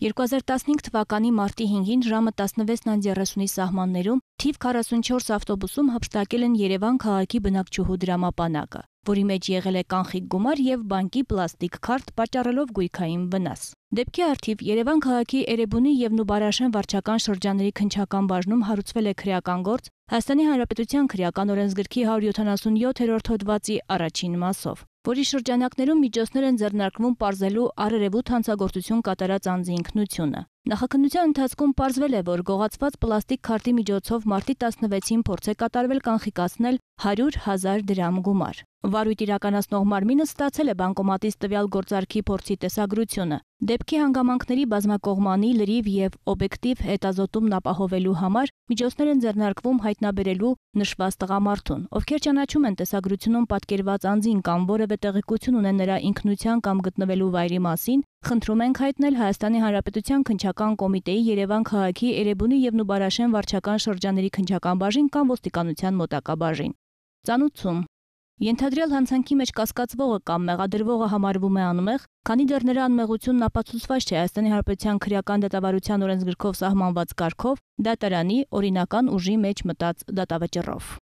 2015 թվականի մարտի 5-ին ժամը 16:30-ի սահմաններում թիվ 44 ավտոբուսում հափշտակել են Երևան քաղաքի բնակչուհու դրամապանակը, որի մեջ եղել է կանխիկ գումար եւ բանկի պլաստիկ քարտ, պատճառելով գույքային վնաս։ Դեպքի արդիվ Երևան քաղաքի Էրեբունի եւ Նուբարաշեն վարչական շրջանների քնչական բաժնում հարուցվել է քրեական գործ Հայաստանի Հանրապետության քրեական օրենսգրքի 177-րդ հոդվածի առաջին մասով որի շրջանակներում միջոցներ են ձեռնարկվում պարզելու արերևույթ հանցագործություն կատարած անձի ինքնությունը։ Նախաքննության ընթացքում պարզվել է, որ գողացված պլաստիկ քարտի միջոցով մարտի 16-ին փորձ է կատարվել կանխիկացնել 100 000 դրամ գումար։ Վարույթ իրականացնող մարմինը ստացել է բանկոմատից տվյալ գործարքի փորձի տեսագրությունը։ Դեպքի հանգամանքների բազմակողմանի լրիվ եւ օբյեկտիվ հետազոտումն ապահովելու համար միջոցներ են ձեռնարկվում հայտնաբերելու նշված տղամարդուն, ովքեր ճանաչում են տեսագրությունում պատկերված անձին կամ որևէ տեղեկություն ունեն նրա ինքնության կամ գտնվելու վայրի մասին Խնդրում ենք հայտնել Հայաստանի Հանրապետության քնչական կոմիտեի Երևան քաղաքի Էրեբունի եւ Նուբարաշեն վարչական շրջանների քնչական բաժին կամ ոստիկանության մոտակա բաժին։ Ծանուցում Ենթադրյալ հանցանքի մեջ կասկածվողը կամ մեղադրվողը համարվում է անմեղ, քանի դեռ նրա անմեղությունն ապացուցված չէ Հայաստանի Հանրապետության քրեական դատավարության օրենսգրքով սահմանված կարգով դատարանի օրինական ուժի մեջ մտած դատավճռով։